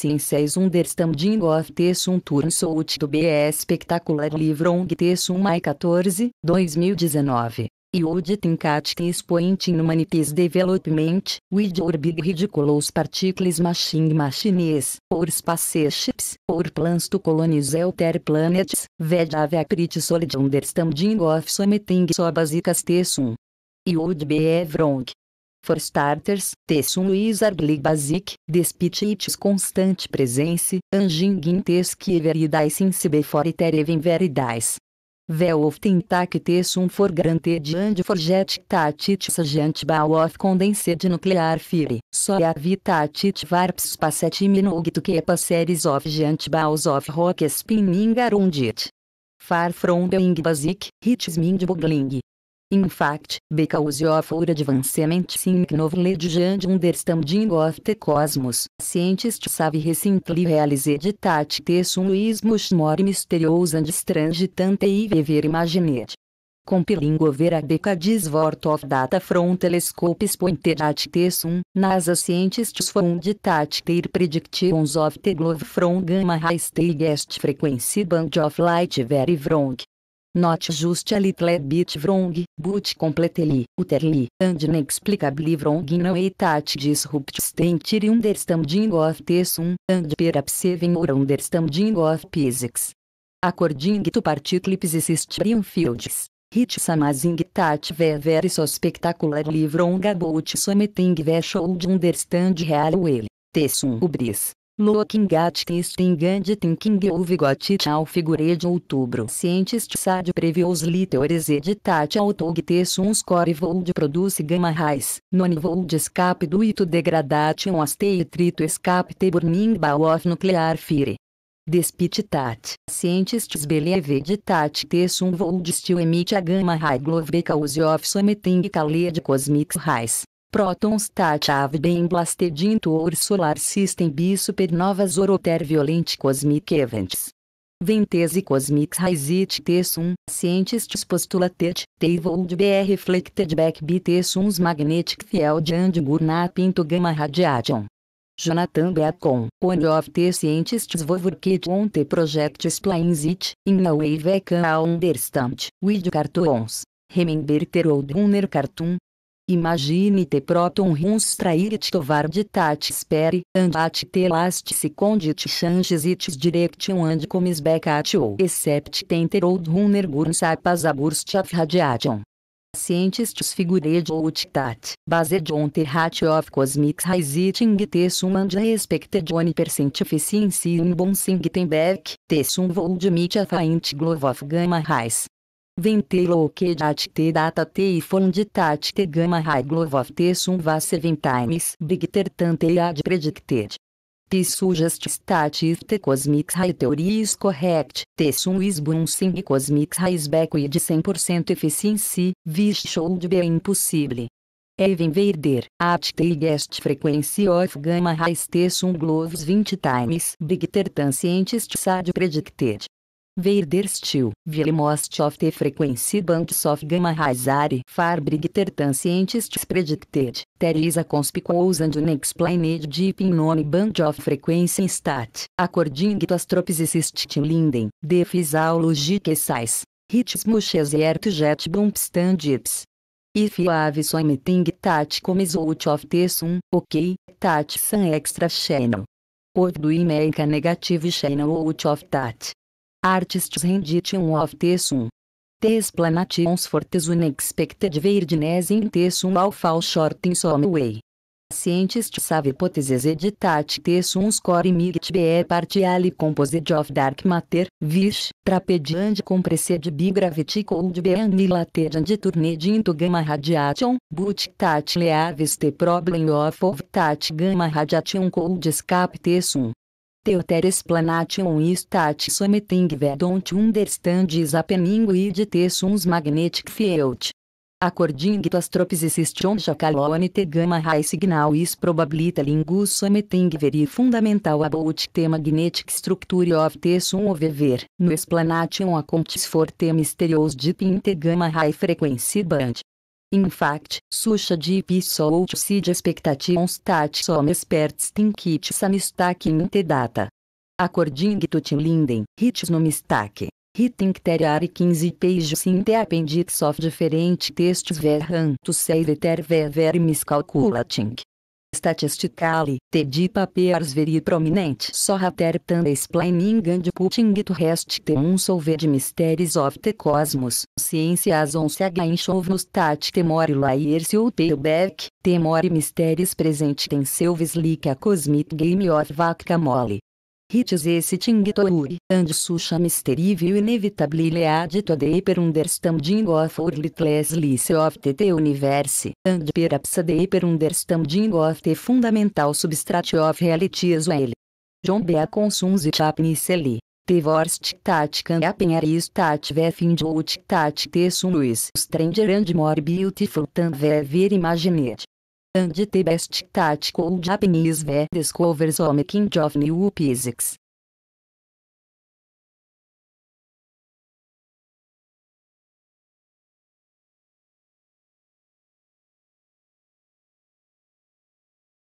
ciência is understanding of this turn so to be spectacular livro on this my 14, 2019. E auditing cat is point in humanities development, with your big ridiculous particles machine machines, or spaceships, or plans to colonize outer planets, vedava pretty solid understanding of something so basic as e o de would be wrong. For starters, this one wizard basic, despite its constant presence, angin gintes very se before it even very dies. of tentac this one for granted and forget tat it's agent bow of condensed nuclear fire, so a vitat it varps passet minug to keep a series of giant bows of rock spinning around it. Far from being basic, it's mind boggling. In fact, because of our advancement in knowledge and understanding of the cosmos, scientists have recently realized that the sun is much more mysterious and strange than they ever imagined. Compiling over a decade's worth of data from telescopes pointed at the NASA scientists found that their predictions of the globe from gamma rays to guest frequency band of light very wrong. Not just a little bit wrong, but completely, utterly, and inexplicably wrong in a way that disrupts the entire understanding of the sun and perhaps even our understanding of physics. According to particle exist fields. It's amazing that we very so spectacularly wrong about something we should understand real well. The sun, hubris. Looking at testing and thinking of got it ao figure de outubro. Scientist sad previous literatures editat ao tog tes score vold produce gamma rays. Non vold escape do ito degradation as e trito escape te burning bow of nuclear fire. Despititat. Scientists believe that tes vold still emite a gamma ray glove because of some caled cosmic rays. Protons Ave Ben Blasted into Our Solar System Bi Supernovas Or Oter Violent Cosmic Events. Ventese Cosmic Raizit T1 Scientists Postulated Table BR Reflected Back B T1's Magnetic Field and Gurna into Gamma Radiation. Jonathan Beacon, One of the Scientists Vovorkit on the Project Explains It, in a way we can understand, with cartoons. Remember Terold runner cartoon, Imagine te proton runstrairit tovardit spere, andat te last secondit changes its direction and comes back at you except tenter old runner gurns apas aburst of radiation. Scientists figured out that, based on the ratio of cosmic rays eating the sum and respected one percent efficiency in bouncing back, the sum would meet a faint glow of gamma rays o que Venteloquedat te data te fonditat te gamma haiglov te sum vasse ventimes bigter tante ad predicted. Te sugest if te cosmics rai teorias correct, te sum is bunsing e cosmics e de 100% efficiency, vis should be impossible. Even Verder, at the guest frequency of gamma highs te sum gloves 20 times bigter transcientist sad predicted. Weiderstil, Wilmost of the Frequency Bands of Gamma Hazari Farbrig Transientists Predicted, Teresa Conspicuous and Unexplained Deep in Non Band of Frequency Stat, According to Astropsicist Linden, The Physiologic Hits Ritmos Exert Jet Bump Standips. If you have something that comes out of this one, ok, that san extra channel. Or do you make a negative channel out of that? artists rendition of tessum. Tes planations fortes unexpected verdness in tessum al short in some way. Scientists have hypotheses editat tessum score migit be partially composed of dark matter, which, trapediand compressed bi gravity cold be annihilated and turned into gamma radiation, but tat leaves the problem of of tat gamma radiation cold escape tessum. Deuteres Planation Istat Something We understandis Understand is Happening with Magnetic Field. According to Astropsystion Jacalone te gamma high signal is probabilita lingus something very fundamental about the magnetic structure of tessun overver. No explanation accounts for the mysterious deep in gamma high frequency band. In fact, such deep ou seed expectations that some experts think it's a mistake in the data. According to Tim Linden, it's no mistake. He think there are 15 pages in the appendix of different texts where han to say that there were miscalculating statistically, Tedi di papers very prominent sohater and explaining and putting to rest te de mysteries of the cosmos, ciências on nos tat temori layers you pay back, temori mysteries present in like a cosmic game of vaca mole. Hitis esse tingtouri, and sucha misterível inevitably lead é to de per understanding of orlitless lice of the universe, and perhaps de per understanding of the fundamental substrate of reality as well. John Bea consuns it apniceli. Tevorst tatican apenharis tat vefindout tat te luis stranger and more beautiful than ever imagined and the best tactical Japanese were discovered some kind of new